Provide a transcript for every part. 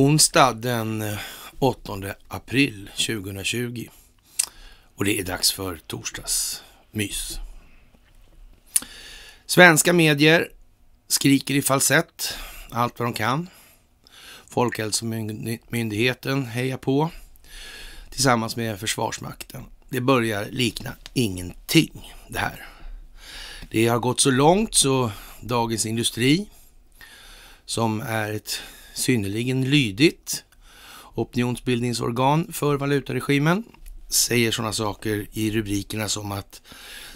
Onsdag den 8 eh, april 2020 och det är dags för torsdagsmys. Svenska medier skriker i falsett allt vad de kan. Folkhälsomyndigheten hejar på tillsammans med Försvarsmakten. Det börjar likna ingenting det här. Det har gått så långt så Dagens Industri som är ett synnerligen lydigt opinionsbildningsorgan för valutaregimen, säger sådana saker i rubrikerna som att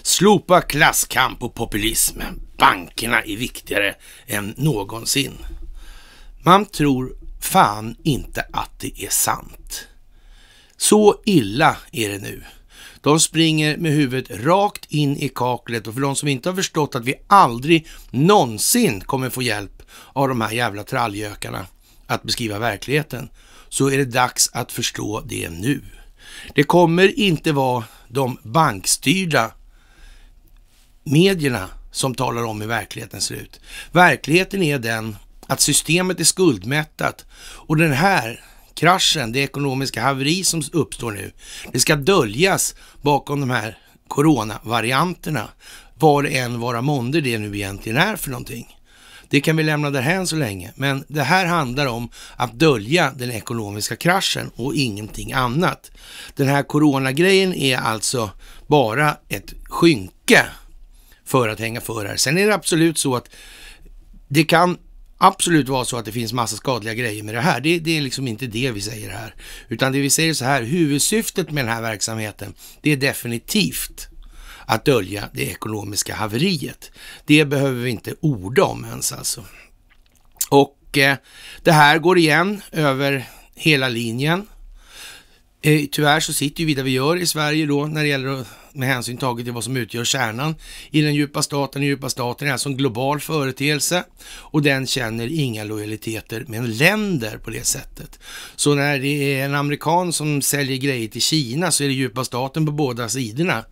slopa klasskamp och populism. Bankerna är viktigare än någonsin. Man tror fan inte att det är sant. Så illa är det nu. De springer med huvudet rakt in i kaklet och för de som inte har förstått att vi aldrig någonsin kommer få hjälp av de här jävla trallgökarna att beskriva verkligheten, så är det dags att förstå det nu. Det kommer inte vara de bankstyrda medierna som talar om hur verkligheten ser ut. Verkligheten är den att systemet är skuldmättat och den här kraschen, det ekonomiska haveri som uppstår nu, det ska döljas bakom de här coronavarianterna, var det än vara månde det nu egentligen är för någonting. Det kan vi lämna därhän så länge. Men det här handlar om att dölja den ekonomiska kraschen och ingenting annat. Den här coronagrejen är alltså bara ett skynke för att hänga för här. Sen är det absolut så att det kan absolut vara så att det finns massa skadliga grejer med det här. Det, det, är liksom inte det vi säger här. Utan det vi säger så här, huvudsyftet med den här verksamheten, det är definitivt att dölja det ekonomiska haveriet. Det behöver vi inte orda om ens alltså. Och eh, det här går igen över hela linjen. Eh, tyvärr så sitter ju vi där vi gör i Sverige då när det gäller att, med hänsyn taget till vad som utgör kärnan i den djupa staten. Den djupa staten är alltså en global företeelse och den känner inga lojaliteter med länder på det sättet. Så när det är en amerikan som säljer grejer till Kina så är det djupa staten på båda sidorna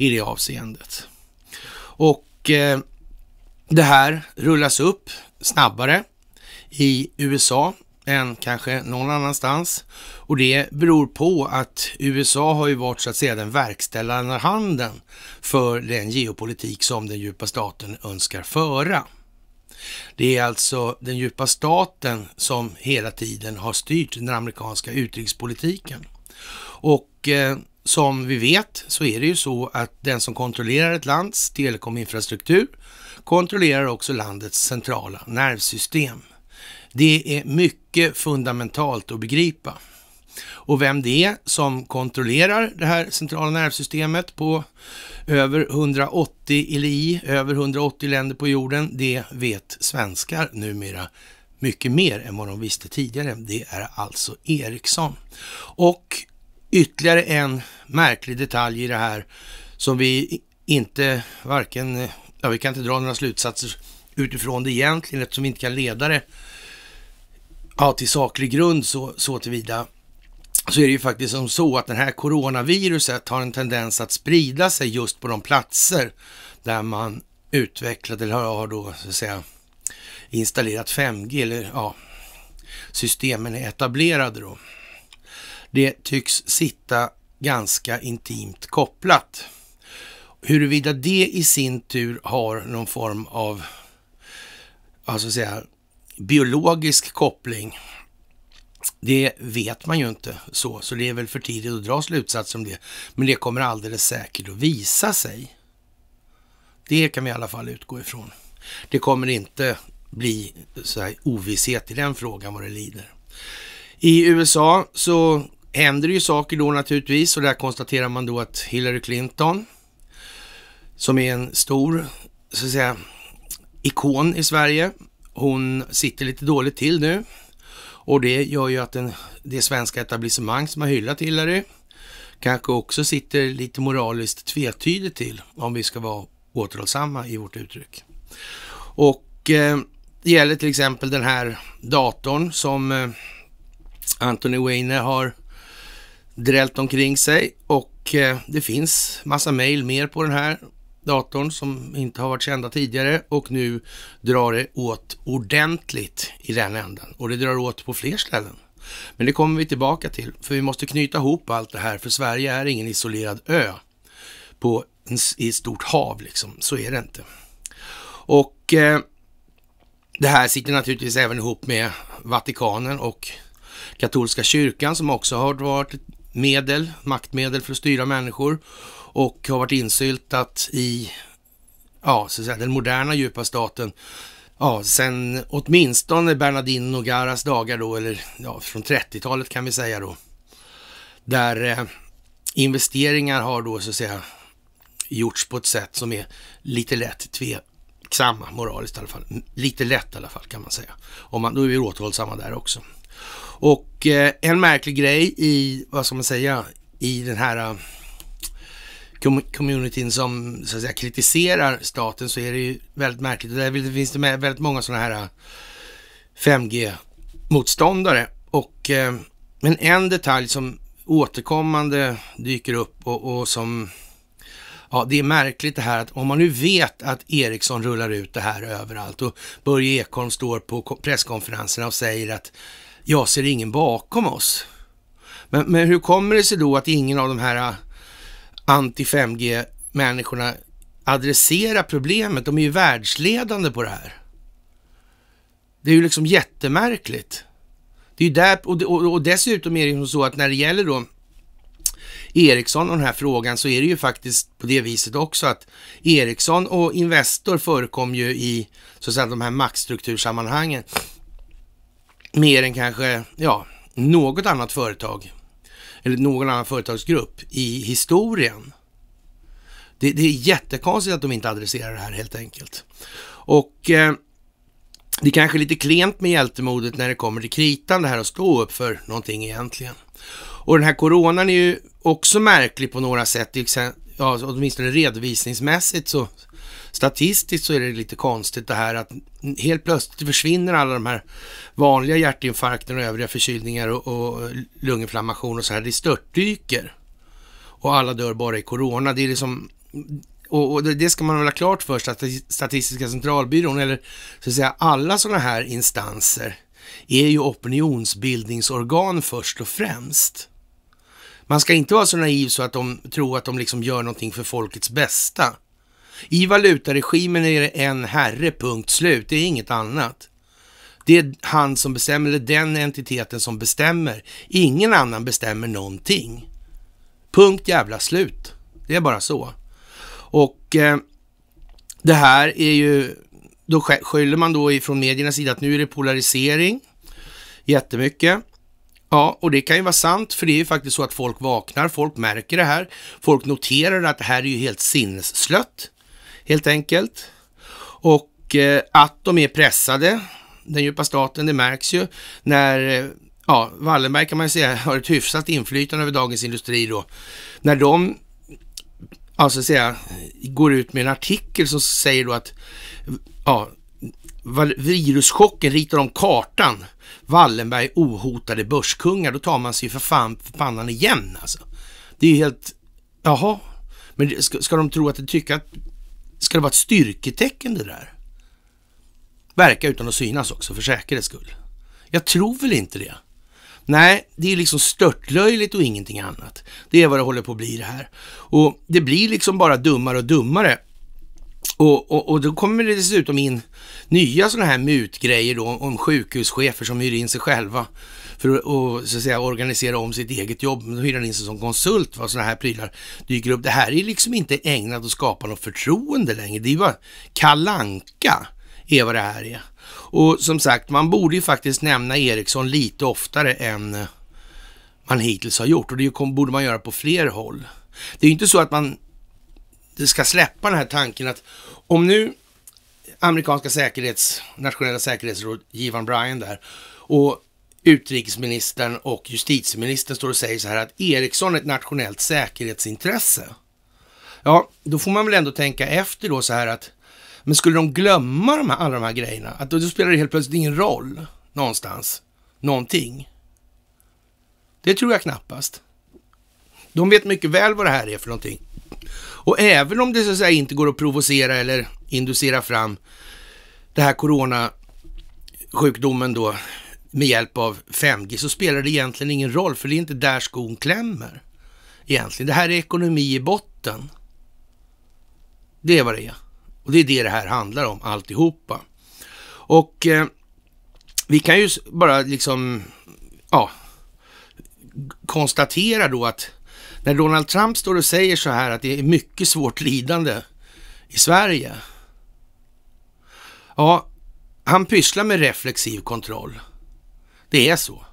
i det avseendet. Och eh, det här rullas upp snabbare i USA än kanske någon annanstans. Och det beror på att USA har ju varit så att säga den verkställande handen för den geopolitik som den djupa staten önskar föra. Det är alltså den djupa staten som hela tiden har styrt den amerikanska utrikespolitiken. Och eh, som vi vet så är det ju så att den som kontrollerar ett lands telekominfrastruktur kontrollerar också landets centrala nervsystem. Det är mycket fundamentalt att begripa. Och vem det är som kontrollerar det här centrala nervsystemet på över 180 eller i över 180 länder på jorden, det vet svenskar numera mycket mer än vad de visste tidigare. Det är alltså Ericsson. Och ytterligare en märklig detalj i det här som vi inte varken, ja vi kan inte dra några slutsatser utifrån det egentligen eftersom vi inte kan leda det ja, till saklig grund så, så tillvida så är det ju faktiskt som så att det här coronaviruset har en tendens att sprida sig just på de platser där man utvecklat eller har då så att säga installerat 5G eller ja, systemen är etablerade då det tycks sitta ganska intimt kopplat. Huruvida det i sin tur har någon form av, alltså säga, biologisk koppling, det vet man ju inte så, så det är väl för tidigt att dra slutsatser om det. Men det kommer alldeles säkert att visa sig. Det kan vi i alla fall utgå ifrån. Det kommer inte bli så här ovisshet i den frågan vad det lider. I USA så händer det ju saker då naturligtvis och där konstaterar man då att Hillary Clinton, som är en stor, så att säga, ikon i Sverige, hon sitter lite dåligt till nu och det gör ju att den, det svenska etablissemang som har hyllat Hillary kanske också sitter lite moraliskt tvetydigt till om vi ska vara återhållsamma i vårt uttryck. Och eh, det gäller till exempel den här datorn som eh, Anthony Weiner har drällt omkring sig och eh, det finns massa mejl mer på den här datorn som inte har varit kända tidigare och nu drar det åt ordentligt i den änden och det drar åt på fler ställen. Men det kommer vi tillbaka till för vi måste knyta ihop allt det här för Sverige är ingen isolerad ö på, i ett stort hav liksom, så är det inte. Och eh, det här sitter naturligtvis även ihop med Vatikanen och katolska kyrkan som också har varit medel, maktmedel för att styra människor och har varit insyltat i ja, så att säga, den moderna djupa staten ja, sen åtminstone Bernadine Nogaras dagar då, eller ja, från 30-talet kan vi säga då, där eh, investeringar har då så att säga gjorts på ett sätt som är lite lätt tveksamma, moraliskt i alla fall. Lite lätt i alla fall kan man säga. Om man, då är vi återhållsamma där också. Och eh, en märklig grej i, vad ska man säga, i den här eh, communityn som så att säga, kritiserar staten så är det ju väldigt märkligt. där finns det med väldigt många sådana här 5G-motståndare. Eh, och, eh, men en detalj som återkommande dyker upp och, och som ja, det är märkligt det här att om man nu vet att Ericsson rullar ut det här överallt och Börje Ekholm står på presskonferenserna och säger att jag ser ingen bakom oss. Men, men hur kommer det sig då att ingen av de här äh, anti-5G-människorna adresserar problemet? De är ju världsledande på det här. Det är ju liksom jättemärkligt. Det är ju där, och, och, och dessutom är det ju så att när det gäller då Ericsson och den här frågan så är det ju faktiskt på det viset också att Ericsson och Investor förekom ju i så att säga, de här maktstruktursammanhangen mer än kanske ja, något annat företag eller någon annan företagsgrupp i historien. Det, det är jättekonstigt att de inte adresserar det här helt enkelt. Och eh, det är kanske är lite klent med hjältemodet när det kommer till kritan det här att stå upp för någonting egentligen. Och den här coronan är ju också märklig på några sätt. Ja, åtminstone redovisningsmässigt så statistiskt så är det lite konstigt det här att helt plötsligt försvinner alla de här vanliga hjärtinfarkter och övriga förkylningar och, och lunginflammation och så här. Det störtdyker och alla dör bara i corona. Det är liksom, och, och det ska man väl ha klart för sig att Statistiska centralbyrån eller så att säga alla sådana här instanser är ju opinionsbildningsorgan först och främst. Man ska inte vara så naiv så att de tror att de liksom gör någonting för folkets bästa. I valutaregimen är det en herre, punkt slut. Det är inget annat. Det är han som bestämmer, eller den entiteten som bestämmer. Ingen annan bestämmer någonting. Punkt jävla slut. Det är bara så. Och eh, det här är ju, då skyller man då ifrån mediernas sida att nu är det polarisering jättemycket. Ja, och det kan ju vara sant, för det är ju faktiskt så att folk vaknar, folk märker det här, folk noterar att det här är ju helt sinnesslött helt enkelt. Och eh, att de är pressade, den djupa staten, det märks ju när eh, ja, Wallenberg kan man säga har ett hyfsat inflytande över Dagens Industri då. När de alltså säga, går ut med en artikel som säger då att ja, viruschocken ritar om kartan. Wallenberg ohotade börskungar. Då tar man sig för fan för pannan igen alltså. Det är ju helt, jaha. Men ska, ska de tro att de tycker att Ska det vara ett styrketecken det där? Verka utan att synas också, för säkerhets skull. Jag tror väl inte det. Nej, det är liksom störtlöjligt och ingenting annat. Det är vad det håller på att bli det här. Och det blir liksom bara dummare och dummare. Och, och, och då kommer det dessutom in nya sådana här mutgrejer då om sjukhuschefer som hyr in sig själva för att, så att säga, organisera om sitt eget jobb. Då hyr han in sig som konsult vad sådana här prylar dyker upp. Det här är liksom inte ägnat att skapa något förtroende längre. Det är bara kalanka är vad det här är. Och som sagt, man borde ju faktiskt nämna Ericsson lite oftare än man hittills har gjort och det borde man göra på fler håll. Det är ju inte så att man ska släppa den här tanken att om nu amerikanska säkerhets, nationella säkerhetsrådgivaren Brian där och utrikesministern och justitieministern står och säger så här att Ericsson är ett nationellt säkerhetsintresse. Ja, då får man väl ändå tänka efter då så här att men skulle de glömma de här, alla de här grejerna? Att då, då spelar det helt plötsligt ingen roll någonstans, någonting. Det tror jag knappast. De vet mycket väl vad det här är för någonting. Och även om det så att säga inte går att provocera eller inducera fram det här coronasjukdomen då med hjälp av 5G så spelar det egentligen ingen roll, för det är inte där skon klämmer. Egentligen. Det här är ekonomi i botten. Det är vad det är. Och det är det det här handlar om, alltihopa. Och eh, vi kan ju bara liksom, ja, konstatera då att när Donald Trump står och säger så här att det är mycket svårt lidande i Sverige. Ja, han pysslar med reflexiv kontroll. Det är så.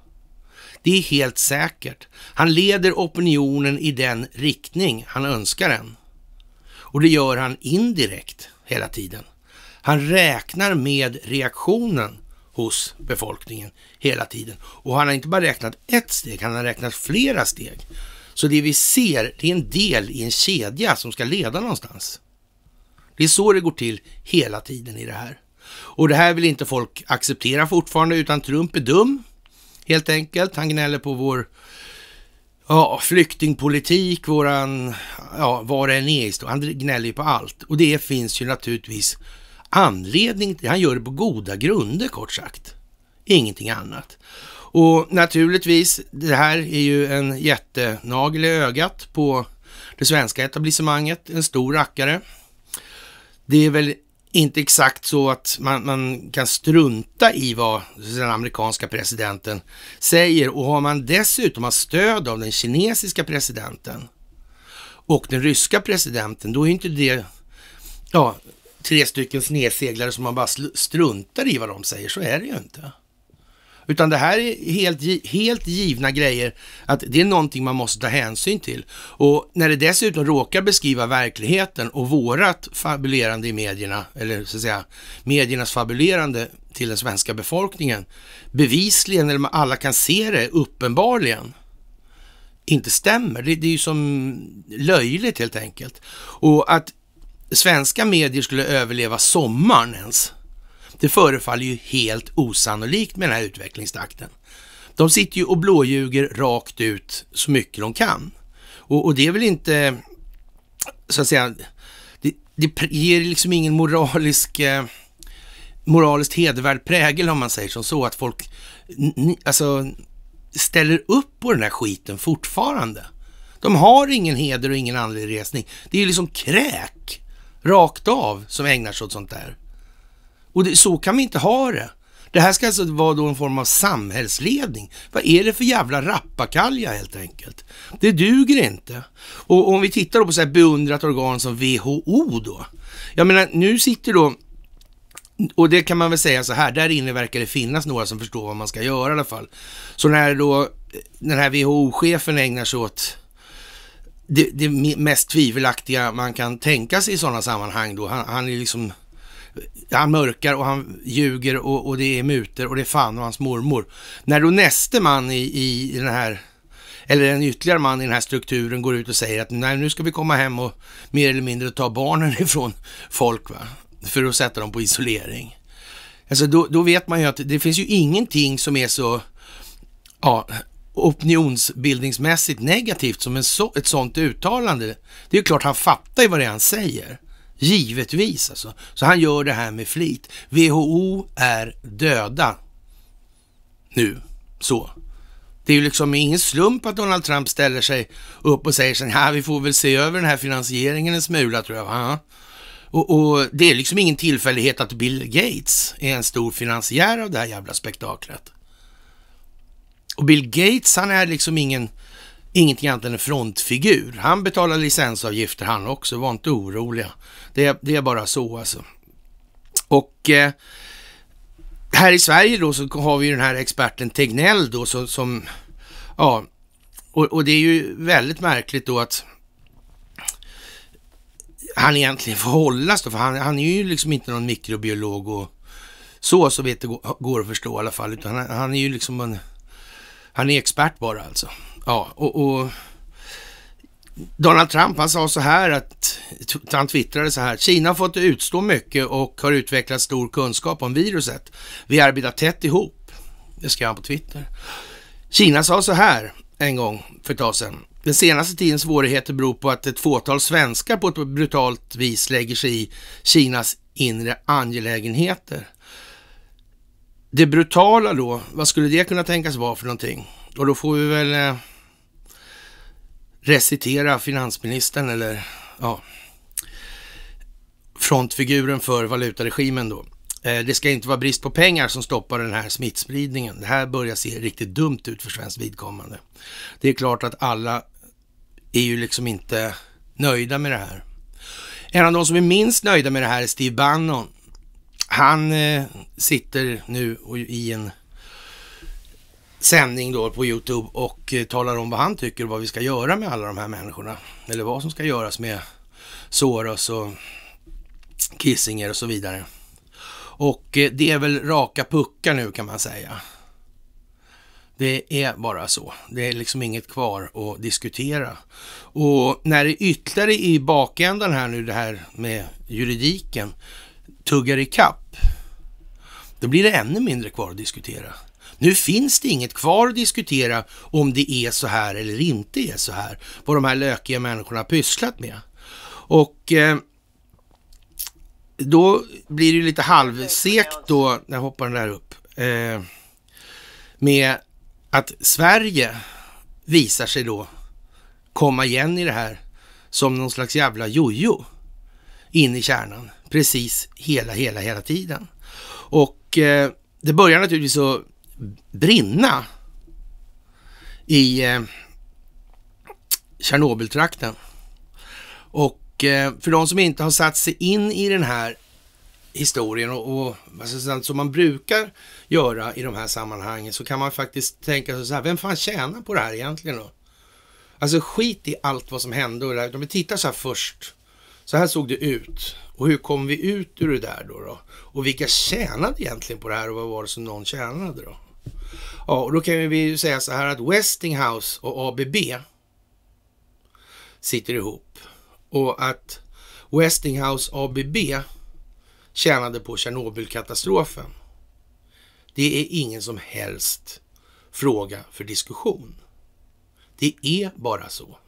Det är helt säkert. Han leder opinionen i den riktning han önskar den. Och det gör han indirekt hela tiden. Han räknar med reaktionen hos befolkningen hela tiden. Och han har inte bara räknat ett steg, han har räknat flera steg. Så det vi ser, det är en del i en kedja som ska leda någonstans. Det är så det går till hela tiden i det här. Och det här vill inte folk acceptera fortfarande, utan Trump är dum helt enkelt. Han gnäller på vår ja, flyktingpolitik, våran, ja, vad det än är. Han gnäller ju på allt och det finns ju naturligtvis anledning till. Han gör det på goda grunder kort sagt. Ingenting annat. Och naturligtvis, det här är ju en jättenagel i ögat på det svenska etablissemanget, en stor rackare. Det är väl inte exakt så att man, man, kan strunta i vad den amerikanska presidenten säger och har man dessutom har stöd av den kinesiska presidenten och den ryska presidenten, då är inte det ja, tre stycken sneseglare som man bara struntar i vad de säger, så är det ju inte. Utan det här är helt, helt givna grejer, att det är någonting man måste ta hänsyn till. Och när det dessutom råkar beskriva verkligheten och vårat fabulerande i medierna, eller så att säga mediernas fabulerande till den svenska befolkningen, bevisligen, eller alla kan se det uppenbarligen, inte stämmer. Det, det är ju som löjligt helt enkelt. Och att svenska medier skulle överleva sommaren ens, det förefaller ju helt osannolikt med den här utvecklingstakten. De sitter ju och blåljuger rakt ut så mycket de kan. Och, och det är väl inte, så att säga, det, det ger liksom ingen moralisk, eh, moraliskt hedervärd prägel om man säger som så, att folk alltså, ställer upp på den här skiten fortfarande. De har ingen heder och ingen andlig resning. Det är ju liksom kräk rakt av som ägnar sig åt sånt där. Och det, så kan vi inte ha det. Det här ska alltså vara då en form av samhällsledning. Vad är det för jävla rappakalja helt enkelt? Det duger inte. Och om vi tittar då på så här beundrat organ som WHO då. Jag menar, nu sitter då och det kan man väl säga så här, där inne verkar det finnas några som förstår vad man ska göra i alla fall. Så när då den här WHO-chefen ägnar sig åt det, det, mest tvivelaktiga man kan tänka sig i sådana sammanhang då, han, han är liksom han mörkar och han ljuger och, och det är muter och det är fan och hans mormor. När då näste man i, i, den här eller en ytterligare man i den här strukturen går ut och säger att nej, nu ska vi komma hem och mer eller mindre ta barnen ifrån folk, va? för att sätta dem på isolering. Alltså då, då vet man ju att det finns ju ingenting som är så ja, opinionsbildningsmässigt negativt som en så, ett sånt uttalande. Det är ju klart han fattar ju vad det är han säger. Givetvis alltså. Så han gör det här med flit. WHO är döda nu. Så. Det är ju liksom ingen slump att Donald Trump ställer sig upp och säger så här, vi får väl se över den här finansieringen en smula tror jag. Va? Och, och, det är liksom ingen tillfällighet att Bill Gates är en stor finansiär av det här jävla spektaklet. Och Bill Gates, han är liksom ingen ingenting annat än en frontfigur. Han betalar licensavgifter han också, var inte oroliga. Det, det är bara så alltså. Och eh, här i Sverige då så har vi ju den här experten Tegnell då så, som, ja, och, och, det är ju väldigt märkligt då att han egentligen får hållas då, för han, han är ju liksom inte någon mikrobiolog och så, så vet det går, går att förstå i alla fall, utan han, han är ju liksom en, han är expert bara alltså. Ja, och, och Donald Trump han sa så här att, han twittrade så här, Kina har fått utstå mycket och har utvecklat stor kunskap om viruset. Vi arbetar tätt ihop. Det skrev han på Twitter. Kina sa så här en gång för ett tag sedan. Den senaste tidens svårigheter beror på att ett fåtal svenskar på ett brutalt vis lägger sig i Kinas inre angelägenheter. Det brutala då, vad skulle det kunna tänkas vara för någonting? Och då får vi väl eh, recitera finansministern eller ja, frontfiguren för valutaregimen då. Eh, det ska inte vara brist på pengar som stoppar den här smittspridningen. Det här börjar se riktigt dumt ut för svenskt vidkommande. Det är klart att alla är ju liksom inte nöjda med det här. En av de som är minst nöjda med det här är Steve Bannon. Han eh, sitter nu i en sändning då på Youtube och eh, talar om vad han tycker och vad vi ska göra med alla de här människorna. Eller vad som ska göras med Soros och Kissinger och så vidare. Och eh, det är väl raka puckar nu kan man säga. Det är bara så. Det är liksom inget kvar att diskutera. Och när det ytterligare i bakändan här nu det här med juridiken tuggar i kapp, då blir det ännu mindre kvar att diskutera. Nu finns det inget kvar att diskutera om det är så här eller inte är så här. Vad de här lökiga människorna har pysslat med. Och eh, då blir det ju lite halvsekt då, när hoppar den där upp, eh, med att Sverige visar sig då komma igen i det här som någon slags jävla jojo in i kärnan precis hela, hela, hela tiden. Och eh, det börjar naturligtvis att brinna i eh, Tjernobyltrakten. Och eh, för de som inte har satt sig in i den här historien och, och alltså, som man brukar göra i de här sammanhangen så kan man faktiskt tänka sig så här, vem fan tjänar på det här egentligen då? Alltså skit i allt vad som hände och det där. Om vi tittar så här först, så här såg det ut och hur kom vi ut ur det där då? då? Och vilka tjänade egentligen på det här och vad var det som någon tjänade då? Ja, och då kan vi ju säga så här att Westinghouse och ABB sitter ihop och att Westinghouse ABB tjänade på Tjernobylkatastrofen. Det är ingen som helst fråga för diskussion. Det är bara så.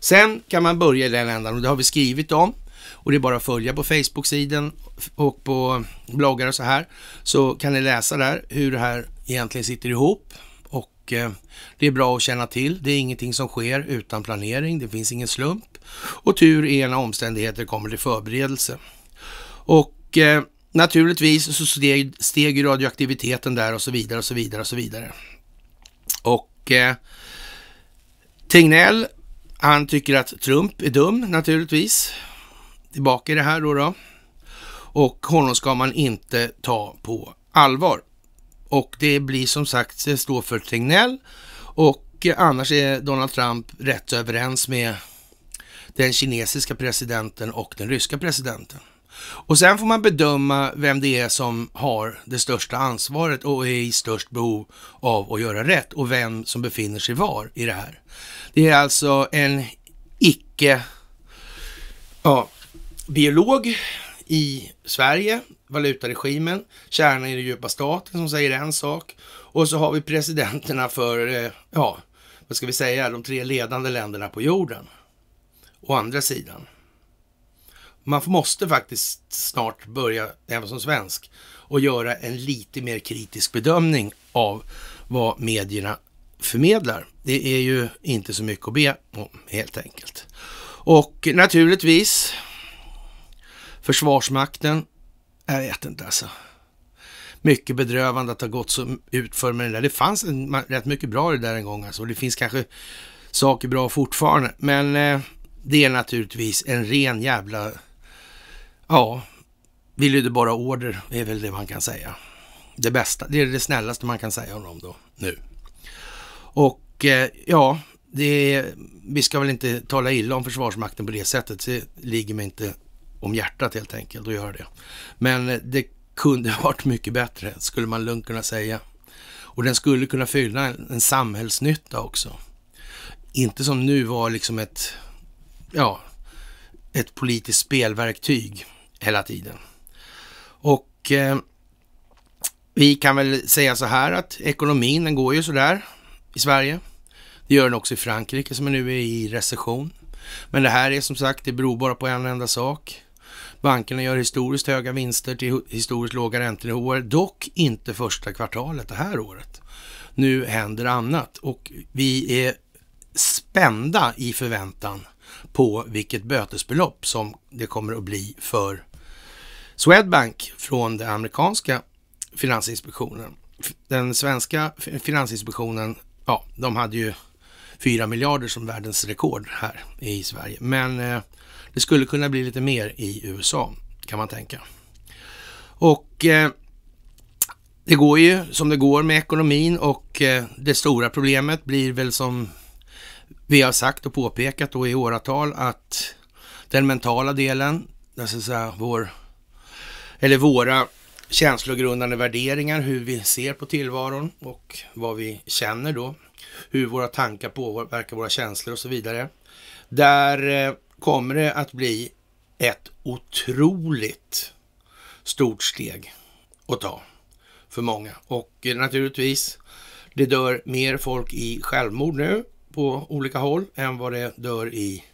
Sen kan man börja i den ändan och det har vi skrivit om och det är bara att följa på Facebook-sidan och på bloggar och så här så kan ni läsa där hur det här egentligen sitter ihop och eh, det är bra att känna till. Det är ingenting som sker utan planering. Det finns ingen slump och tur är när omständigheter kommer till förberedelse. Och eh, naturligtvis så steg, steg radioaktiviteten där och så vidare och så vidare och så vidare. Och eh, Tegnell, han tycker att Trump är dum naturligtvis. Tillbaka i det här då. då. Och honom ska man inte ta på allvar. Och det blir som sagt, det står för Tegnell. Och eh, annars är Donald Trump rätt överens med den kinesiska presidenten och den ryska presidenten. Och sen får man bedöma vem det är som har det största ansvaret och är i störst behov av att göra rätt och vem som befinner sig var i det här. Det är alltså en icke ja, biolog i Sverige valutaregimen, kärnan i den djupa staten som säger en sak. Och så har vi presidenterna för, eh, ja, vad ska vi säga, de tre ledande länderna på jorden. Å andra sidan. Man måste faktiskt snart börja, även som svensk, och göra en lite mer kritisk bedömning av vad medierna förmedlar. Det är ju inte så mycket att be om helt enkelt. Och naturligtvis Försvarsmakten jag vet inte alltså. Mycket bedrövande att det gått så utför med det där. Det fanns en, rätt mycket bra i det där en gång alltså. det finns kanske saker bra fortfarande. Men eh, det är naturligtvis en ren jävla... Ja, vill du bara order, det är väl det man kan säga. Det bästa, det är det snällaste man kan säga om dem då, nu. Och eh, ja, det vi ska väl inte tala illa om Försvarsmakten på det sättet, det ligger mig inte om hjärtat helt enkelt och göra det. Men eh, det kunde varit mycket bättre, skulle man lugnt kunna säga. Och den skulle kunna fylla en, samhällsnytta också. Inte som nu var liksom ett, ja, ett politiskt spelverktyg hela tiden. Och eh, vi kan väl säga så här att ekonomin, den går ju sådär i Sverige. Det gör den också i Frankrike som nu är i recession. Men det här är som sagt, det beror bara på en enda sak. Bankerna gör historiskt höga vinster till historiskt låga räntenivåer, dock inte första kvartalet det här året. Nu händer annat och vi är spända i förväntan på vilket bötesbelopp som det kommer att bli för Swedbank från den amerikanska finansinspektionen. Den svenska finansinspektionen, ja, de hade ju 4 miljarder som världens rekord här i Sverige. Men eh, det skulle kunna bli lite mer i USA kan man tänka. Och eh, det går ju som det går med ekonomin och eh, det stora problemet blir väl som vi har sagt och påpekat då i åratal att den mentala delen, alltså så vår, eller våra känslogrundande värderingar, hur vi ser på tillvaron och vad vi känner då, hur våra tankar påverkar våra känslor och så vidare. Där eh, kommer det att bli ett otroligt stort steg att ta för många. Och eh, naturligtvis, det dör mer folk i självmord nu på olika håll än vad det dör i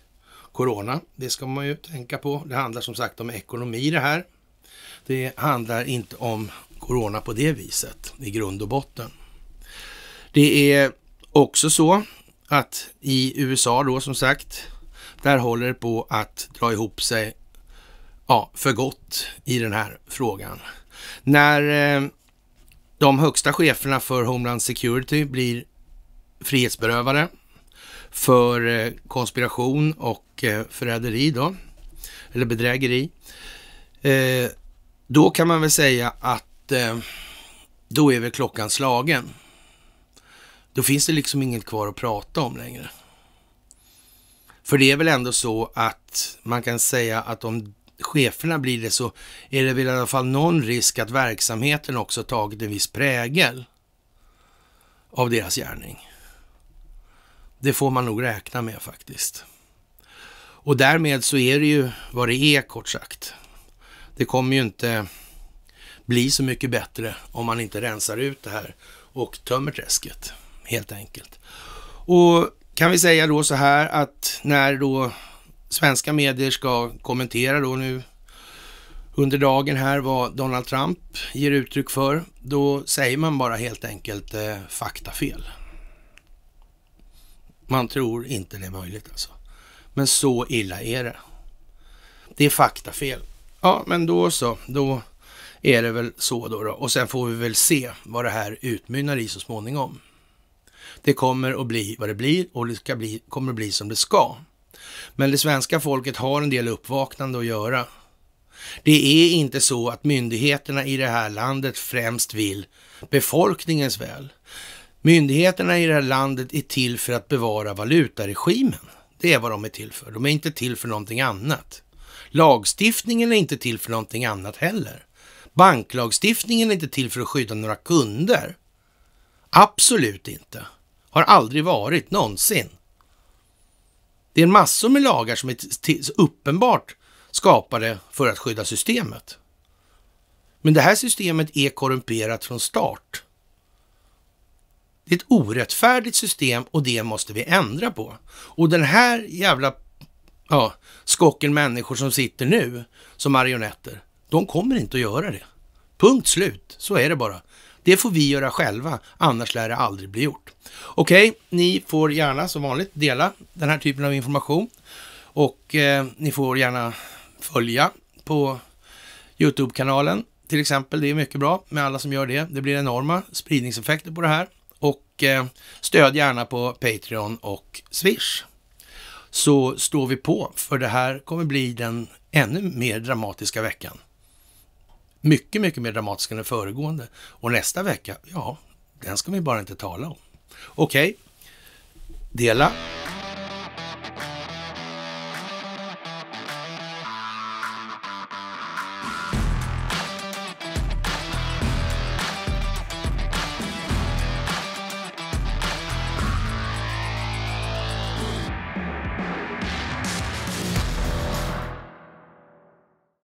corona. Det ska man ju tänka på. Det handlar som sagt om ekonomi det här. Det handlar inte om corona på det viset i grund och botten. Det är också så att i USA då som sagt där håller det på att dra ihop sig ja, för gott i den här frågan. När eh, de högsta cheferna för Homeland Security blir frihetsberövade för eh, konspiration och eh, förräderi då, eller bedrägeri. Då kan man väl säga att då är väl klockan slagen. Då finns det liksom inget kvar att prata om längre. För det är väl ändå så att man kan säga att om cheferna blir det så är det väl i alla fall någon risk att verksamheten också tagit en viss prägel av deras gärning. Det får man nog räkna med faktiskt. Och därmed så är det ju vad det är kort sagt. Det kommer ju inte bli så mycket bättre om man inte rensar ut det här och tömmer träsket helt enkelt. Och kan vi säga då så här att när då svenska medier ska kommentera då nu under dagen här vad Donald Trump ger uttryck för, då säger man bara helt enkelt eh, faktafel. Man tror inte det är möjligt alltså. Men så illa är det. Det är faktafel. Ja, men då så. Då är det väl så då, då. Och sen får vi väl se vad det här utmynnar i så småningom. Det kommer att bli vad det blir och det ska bli, kommer att bli som det ska. Men det svenska folket har en del uppvaknande att göra. Det är inte så att myndigheterna i det här landet främst vill befolkningens väl. Myndigheterna i det här landet är till för att bevara valutaregimen. Det är vad de är till för. De är inte till för någonting annat. Lagstiftningen är inte till för någonting annat heller. Banklagstiftningen är inte till för att skydda några kunder. Absolut inte. Har aldrig varit någonsin. Det är massor med lagar som är uppenbart skapade för att skydda systemet. Men det här systemet är korrumperat från start. Det är ett orättfärdigt system och det måste vi ändra på. Och den här jävla ja, skocken människor som sitter nu som marionetter, de kommer inte att göra det. Punkt slut, så är det bara. Det får vi göra själva, annars lär det aldrig bli gjort. Okej, okay, ni får gärna som vanligt dela den här typen av information och eh, ni får gärna följa på Youtube-kanalen till exempel. Det är mycket bra med alla som gör det. Det blir enorma spridningseffekter på det här och eh, stöd gärna på Patreon och Swish så står vi på, för det här kommer bli den ännu mer dramatiska veckan. Mycket, mycket mer dramatisk än den föregående. Och nästa vecka, ja, den ska vi bara inte tala om. Okej, okay. dela.